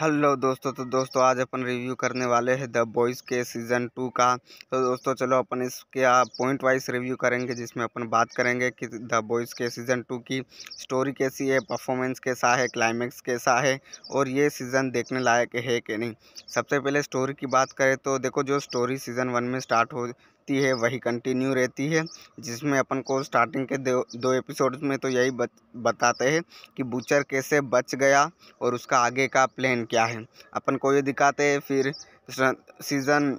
hello दोस्तों तो दोस्तों आज अपन रिव्यू करने वाले हैं द बॉयज़ के सीज़न टू का तो दोस्तों चलो अपन इसके पॉइंट वाइज रिव्यू करेंगे जिसमें अपन बात करेंगे कि द बॉयज़ के सीज़न टू की स्टोरी कैसी है परफॉर्मेंस कैसा है क्लाइमैक्स कैसा है और ये सीज़न देखने लायक है कि नहीं सबसे पहले स्टोरी की बात करें तो देखो जो स्टोरी सीज़न वन में स्टार्ट हो रहती है वही कंटिन्यू रहती है जिसमें अपन को स्टार्टिंग के दो दो एपिसोड्स में तो यही बत, बताते हैं कि बूचर कैसे बच गया और उसका आगे का प्लान क्या है अपन को ये दिखाते हैं फिर सीज़न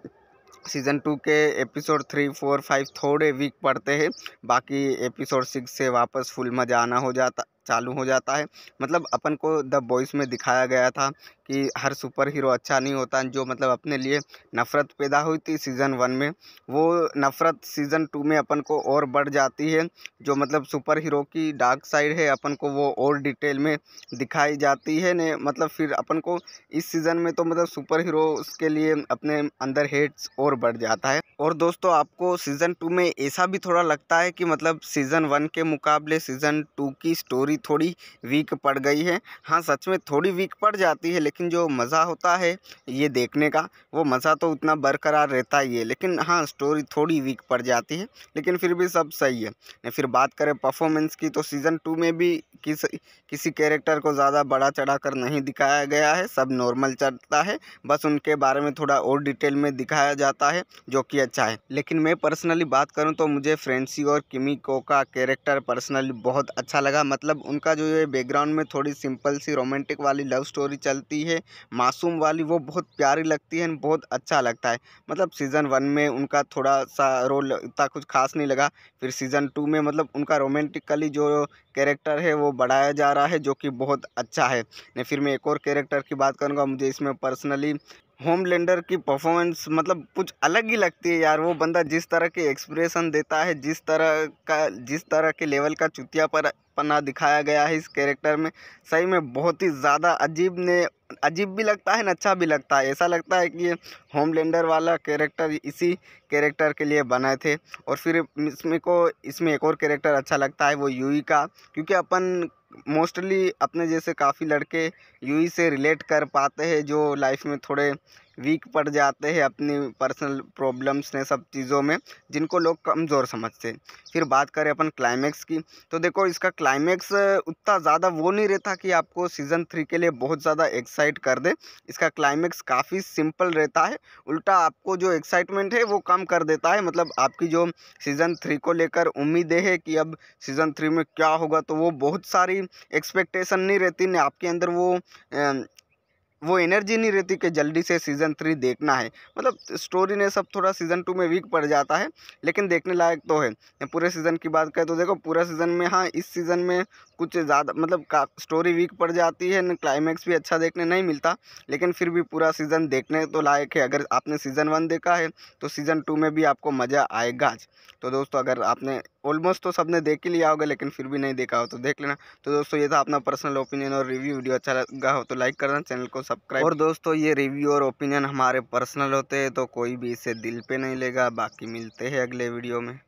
सीज़न टू के एपिसोड थ्री फोर फाइव थोड़े वीक पड़ते हैं बाकी एपिसोड सिक्स से वापस फुल मज़ा आना हो जाता चालू हो जाता है मतलब अपन को द बॉयज़ में दिखाया गया था कि हर सुपर हीरो अच्छा नहीं होता जो मतलब अपने लिए नफ़रत पैदा हुई थी सीज़न वन में वो नफ़रत सीज़न टू में अपन को और बढ़ जाती है जो मतलब सुपर हीरो की डार्क साइड है अपन को वो और डिटेल में दिखाई जाती है ने मतलब फिर अपन को इस सीज़न में तो मतलब सुपर हीरो के लिए अपने अंदर हेट्स और बढ़ जाता है और दोस्तों आपको सीज़न टू में ऐसा भी थोड़ा लगता है कि मतलब सीज़न वन के मुकाबले सीज़न टू की स्टोरी थोड़ी थोड़ी वीक पड़ गई है हाँ सच में थोड़ी वीक पड़ जाती है लेकिन जो मज़ा होता है ये देखने का वो मज़ा तो उतना बरकरार रहता ही है लेकिन हाँ स्टोरी थोड़ी वीक पड़ जाती है लेकिन फिर भी सब सही है फिर बात करें परफॉर्मेंस की तो सीज़न टू में भी किस किसी कैरेक्टर को ज़्यादा बड़ा चढ़ा कर नहीं दिखाया गया है सब नॉर्मल चलता है बस उनके बारे में थोड़ा और डिटेल में दिखाया जाता है जो कि अच्छा है लेकिन मैं पर्सनली बात करूँ तो मुझे फ्रेंसी और किमी को का कैरेक्टर पर्सनली बहुत अच्छा लगा मतलब उनका जो है बैकग्राउंड में थोड़ी सिंपल सी रोमांटिक वाली लव स्टोरी चलती है मासूम वाली वो बहुत प्यारी लगती है बहुत अच्छा लगता है मतलब सीज़न वन में उनका थोड़ा सा रोल इतना कुछ खास नहीं लगा फिर सीज़न टू में मतलब उनका रोमांटिकली जो कैरेक्टर है वो बढ़ाया जा रहा है जो कि बहुत अच्छा है फिर मैं एक और कैरेक्टर की बात करूँगा मुझे इसमें पर्सनली होम लेंडर की परफॉर्मेंस मतलब कुछ अलग ही लगती है यार वो बंदा जिस तरह के एक्सप्रेशन देता है जिस तरह का जिस तरह के लेवल का चुतिया पर पना दिखाया गया है इस कैरेक्टर में सही में बहुत ही ज़्यादा अजीब ने अजीब भी लगता है ना अच्छा भी लगता है ऐसा लगता है कि ये लेंडर वाला कैरेक्टर इसी कैरेक्टर के लिए बनाए थे और फिर इसमें को इसमें एक और कैरेक्टर अच्छा लगता है वो यूई का क्योंकि अपन मोस्टली अपने जैसे काफ़ी लड़के यू ही से रिलेट कर पाते हैं जो लाइफ में थोड़े वीक पड़ जाते हैं अपनी पर्सनल प्रॉब्लम्स ने सब चीज़ों में जिनको लोग कमज़ोर समझते हैं फिर बात करें अपन क्लाइमैक्स की तो देखो इसका क्लाइमैक्स उतना ज़्यादा वो नहीं रहता कि आपको सीज़न थ्री के लिए बहुत ज़्यादा एक्साइट कर दे इसका क्लाइमैक्स काफ़ी सिंपल रहता है उल्टा आपको जो एक्साइटमेंट है वो कम कर देता है मतलब आपकी जो सीज़न थ्री को लेकर उम्मीदें है कि अब सीज़न थ्री में क्या होगा तो वो बहुत सारी एक्सपेक्टेशन नहीं रहती ना आपके अंदर वो वो एनर्जी नहीं रहती कि जल्दी से सीज़न थ्री देखना है मतलब स्टोरी ने सब थोड़ा सीज़न टू में वीक पड़ जाता है लेकिन देखने लायक तो है पूरे सीज़न की बात करें तो देखो पूरा सीज़न में हाँ इस सीज़न में कुछ ज़्यादा मतलब का स्टोरी वीक पड़ जाती है क्लाइमैक्स भी अच्छा देखने नहीं मिलता लेकिन फिर भी पूरा सीज़न देखने तो लायक है अगर आपने सीज़न वन देखा है तो सीज़न टू में भी आपको मज़ा आएगा तो दोस्तों अगर आपने ऑलमोस्ट तो सब ने देख ही लिया होगा लेकिन फिर भी नहीं देखा हो तो देख लेना तो दोस्तों ये था अपना पर्सनल ओपिनियन और रिव्यू वीडियो अच्छा लगा हो तो लाइक करना चैनल को सब्सक्राइब और दोस्तों ये रिव्यू और ओपिनियन हमारे पर्सनल होते हैं तो कोई भी इसे दिल पे नहीं लेगा बाकी मिलते हैं अगले वीडियो में